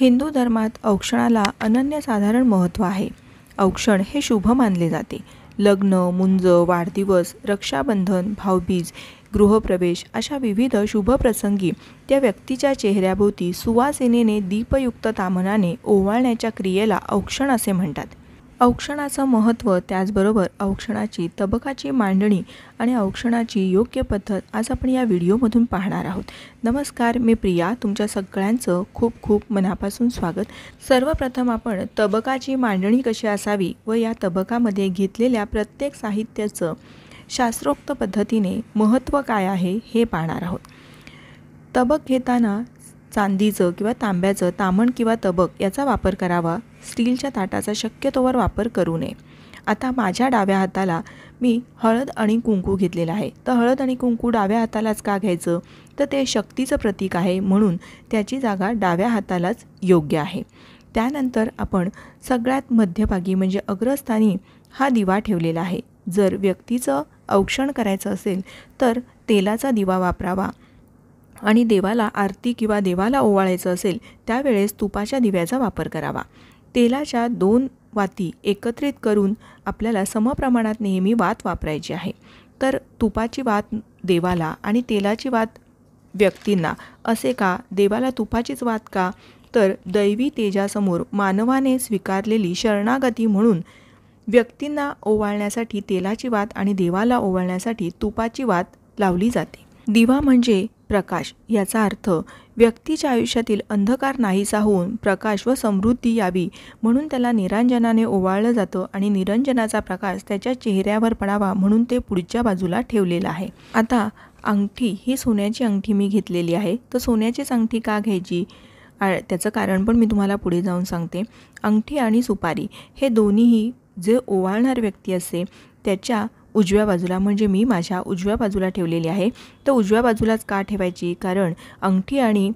हिंदू धर्मात औक्षणाला अनन्यसाधारण महत्त्व आहे औक्षण हे शुभ मानले जाते लग्न मुंज वाढदिवस रक्षाबंधन भाऊबीज गृहप्रवेश अशा विविध शुभ प्रसंगी त्या व्यक्तीच्या चेहऱ्याभोवती सुवासेनेने दीपयुक्त तामनाने ओवाळण्याच्या क्रियेला औक्षण असे म्हणतात औक्षणाचं महत्त्व त्याचबरोबर औक्षणाची तबकाची मांडणी आणि औक्षणाची योग्य पद्धत आज आपण या व्हिडिओमधून पाहणार आहोत नमस्कार मी प्रिया तुमच्या सगळ्यांचं खूप खूप मनापासून स्वागत सर्वप्रथम आपण तबकाची मांडणी कशी असावी व या तबकामध्ये घेतलेल्या प्रत्येक साहित्याचं शास्त्रोक्त पद्धतीने महत्त्व काय आहे हे पाहणार आहोत तबक घेताना चांदीचं किंवा तांब्याचं तामण किंवा तबक याचा वापर करावा स्टीलच्या ताटाचा शक्यतोवर वापर करू नये आता माझ्या डाव्या हाताला मी हळद आणि कुंकू घेतलेला आहे तर हळद आणि कुंकू डाव्या हातालाच का घ्यायचं तर ते शक्तीचं प्रतीक आहे म्हणून त्याची जागा डाव्या हातालाच योग्य आहे त्यानंतर आपण सगळ्यात मध्यभागी म्हणजे अग्रस्थानी हा दिवा ठेवलेला आहे जर व्यक्तीचं औक्षण करायचं असेल तर तेलाचा दिवा वापरावा आणि देवाला आरती किंवा देवाला ओवाळायचं असेल त्यावेळेस तुपाच्या दिव्याचा वापर करावा तेलाच्या दोन वाती एकत्रित करून आपल्याला समप्रमाणात नेहमी वात वापरायची आहे तर तुपाची वात देवाला आणि तेलाची वात व्यक्तींना असे का देवाला तुपाचीच वात का तर दैवी तेजासमोर मानवाने स्वीकारलेली शरणागती म्हणून व्यक्तींना ओवाळण्यासाठी तेलाची वात आणि देवाला ओवाळण्यासाठी तुपाची वात लावली जाते दिवा म्हणजे प्रकाश याचा अर्थ व्यक्तीच्या आयुष्यातील अंधकार नाहीसा होऊन प्रकाश व समृद्धी यावी म्हणून त्याला निरंजनाने ओवाळलं जातं आणि निरंजनाचा प्रकाश त्याच्या चेहऱ्यावर पडावा म्हणून ते पुढच्या बाजूला ठेवलेलं आहे आता अंगठी ही सोन्याची अंगठी मी घेतलेली आहे तर सोन्याचीच अंगठी का घ्यायची त्याचं कारण पण मी तुम्हाला पुढे जाऊन सांगते अंगठी आणि सुपारी हे दोन्हीही जे ओवाळणार व्यक्ती असते त्याच्या उजव्या बाजूला म्हणजे मी माझ्या उजव्या बाजूला ठेवलेली आहे तर उजव्या बाजूलाच का ठेवायची कारण अंगठी आणि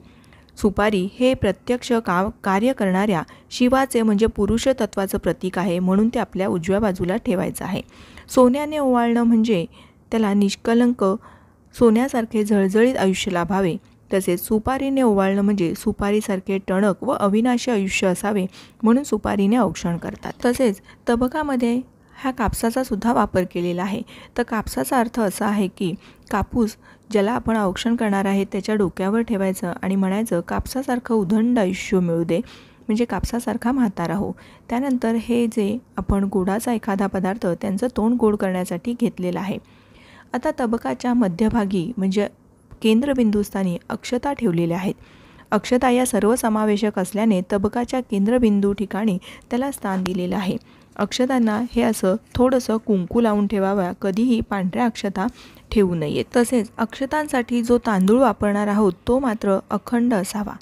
सुपारी हे प्रत्यक्ष का कार्य करणाऱ्या शिवाचे म्हणजे पुरुष तत्वाचं प्रतीक आहे म्हणून ते आपल्या उजव्या बाजूला ठेवायचं आहे सोन्याने ओवाळणं म्हणजे त्याला निष्कलंक सोन्यासारखे झळझळीत आयुष्य लाभावे तसेच सुपारीने ओवाळणं म्हणजे सुपारीसारखे टणक व अविनाशी आयुष्य असावे म्हणून सुपारीने औक्षण करतात तसेच तबकामध्ये हा कापसाचासुद्धा वापर केलेला आहे तर कापसाचा अर्थ असा आहे की कापूस ज्याला आपण औक्षण करणार आहे त्याच्या डोक्यावर ठेवायचं आणि म्हणायचं कापसासारखं उदंड आयुष्य मिळू दे म्हणजे कापसासारखा म्हातारा हो त्यानंतर हे जे आपण गोडाचा एखादा पदार्थ त्यांचं तोंड गोड करण्यासाठी घेतलेला आहे आता तबकाच्या मध्यभागी म्हणजे केंद्रबिंदूस्थानी अक्षता ठेवलेल्या आहेत अक्षता या सर्वसमावेशक असल्याने तबकाच्या केंद्रबिंदू ठिकाणी त्याला स्थान दिलेलं आहे अक्षतांना हे असं थोडंसं कुंकू लावून ठेवावा कधीही पांढऱ्या अक्षता ठेवू नयेत तसेच अक्षतांसाठी जो तांदूळ वापरणार आहोत तो मात्र अखंड असावा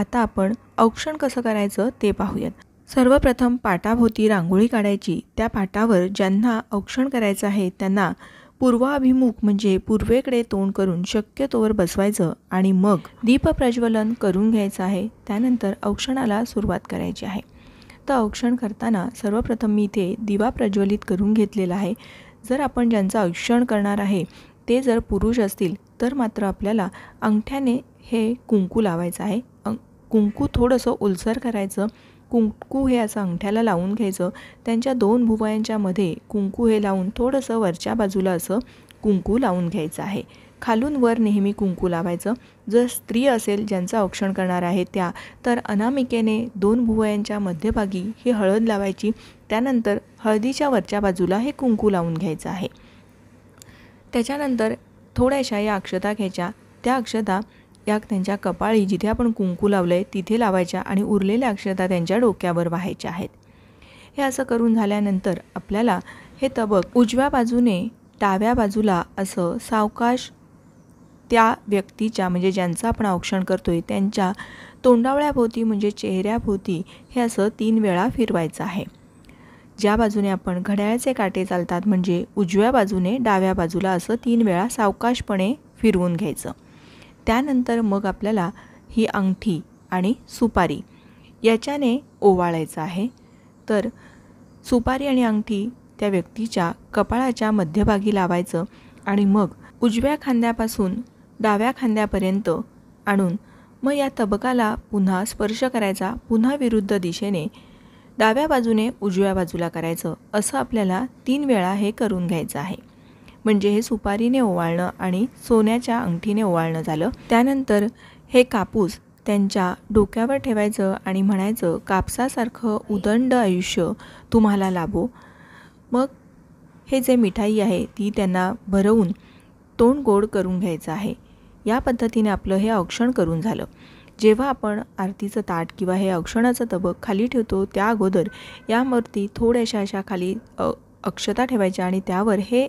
आता आपण औक्षण कसं करायचं ते पाहूयात सर्वप्रथम पाटाभोवती रांगोळी काढायची त्या पाटावर ज्यांना औक्षण करायचं आहे त्यांना पूर्वाभिमुख म्हणजे पूर्वेकडे तोंड करून शक्यतोवर बसवायचं आणि मग प्रज्वलन करून घ्यायचं आहे त्यानंतर औक्षणाला सुरुवात करायची आहे फक्त औक्षण करताना सर्वप्रथम मी इथे दिवा प्रज्वलित करून घेतलेला आहे जर आपण ज्यांचं औक्षण करणार आहे ते जर पुरुष असतील तर मात्र आपल्याला अंगठ्याने हे कुंकू लावायचं आहे कुंकू थोडंसं ओलसर करायचं कुंकू हे असं अंगठ्याला लावून घ्यायचं त्यांच्या दोन भुवयांच्यामध्ये कुंकू हे लावून थोडंसं वरच्या बाजूला असं कुंकू लावून घ्यायचं आहे खालून वर नेहमी कुंकू लावायचं जर स्त्री असेल ज्यांचं औक्षण करणार आहे त्या तर अनामिकेने दोन भुवयांच्या मध्यभागी ही हळद लावायची त्यानंतर हळदीच्या वरच्या बाजूला हे कुंकू लावून घ्यायचं आहे त्याच्यानंतर थोड्याशा या अक्षता घ्यायच्या त्या अक्षता या त्यांच्या कपाळी जिथे आपण कुंकू लावलं आहे तिथे लावायच्या आणि उरलेल्या अक्षता त्यांच्या डोक्यावर व्हायच्या आहेत हे असं करून झाल्यानंतर आपल्याला हे तबक उजव्या बाजूने डाव्या बाजूला असं सावकाश त्या व्यक्तीच्या म्हणजे ज्यांचं आपण औक्षण करतो आहे त्यांच्या तोंडावळ्याभोवती म्हणजे चेहऱ्याभोवती हे असं तीन वेळा फिरवायचं आहे ज्या बाजूने आपण घड्याळाचे काटे चालतात म्हणजे उजव्या बाजूने डाव्या बाजूला असं तीन वेळा सावकाशपणे फिरवून घ्यायचं त्यानंतर मग आपल्याला ही अंगठी आणि सुपारी याच्याने ओवाळायचं आहे तर सुपारी आणि अंगठी त्या व्यक्तीच्या कपाळाच्या मध्यभागी लावायचं आणि मग उजव्या खांद्यापासून डाव्या खांद्यापर्यंत आणून मग या तबकाला पुन्हा स्पर्श करायचा पुन्हा विरुद्ध दिशेने डाव्या बाजूने उजव्या बाजूला करायचं असं आपल्याला तीन वेळा हे करून घ्यायचं आहे म्हणजे हे सुपारीने ओवाळणं आणि सोन्याच्या अंगठीने ओवाळणं झालं त्यानंतर हे कापूस त्यांच्या डोक्यावर ठेवायचं आणि म्हणायचं कापसासारखं उदंड आयुष्य तुम्हाला लाभो मग हे जे मिठाई आहे ती त्यांना भरवून तोंड गोड करून घ्यायचं आहे या पद्धतीने आपलं हे औक्षण करून झालं जेव्हा आपण आरतीचं ताट किंवा हे औक्षणाचं तबक खाली ठेवतो त्या अगोदर या मरती थोड्याशा अशा खाली अक्षता ठेवायच्या आणि त्यावर हे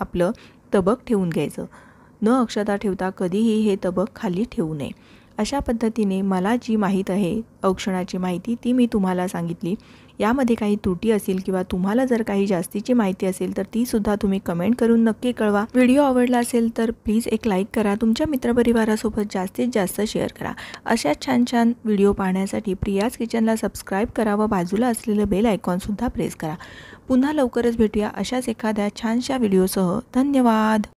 आपलं तबक ठेवून घ्यायचं न अक्षता ठेवता कधीही हे तबक खाली ठेवू नये अशा पद्धतीने मला जी माहीत आहे औक्षणाची माहिती ती मी तुम्हाला सांगितली यामध्ये काही त्रुटी असेल किंवा तुम्हाला जर काही जास्तीची माहिती असेल तर ती सुद्धा तुम्ही कमेंट करून नक्की कळवा व्हिडिओ आवडला असेल तर प्लीज एक लाईक करा तुमच्या मित्रपरिवारासोबत जास्तीत जास्त शेअर करा अशाच छान छान व्हिडिओ पाहण्यासाठी प्रियाज किचनला सबस्क्राईब करा व बाजूला असलेलं बेल आयकॉनसुद्धा प्रेस करा पुन्हा लवकरच भेटूया अशाच एखाद्या छानशा व्हिडिओसह धन्यवाद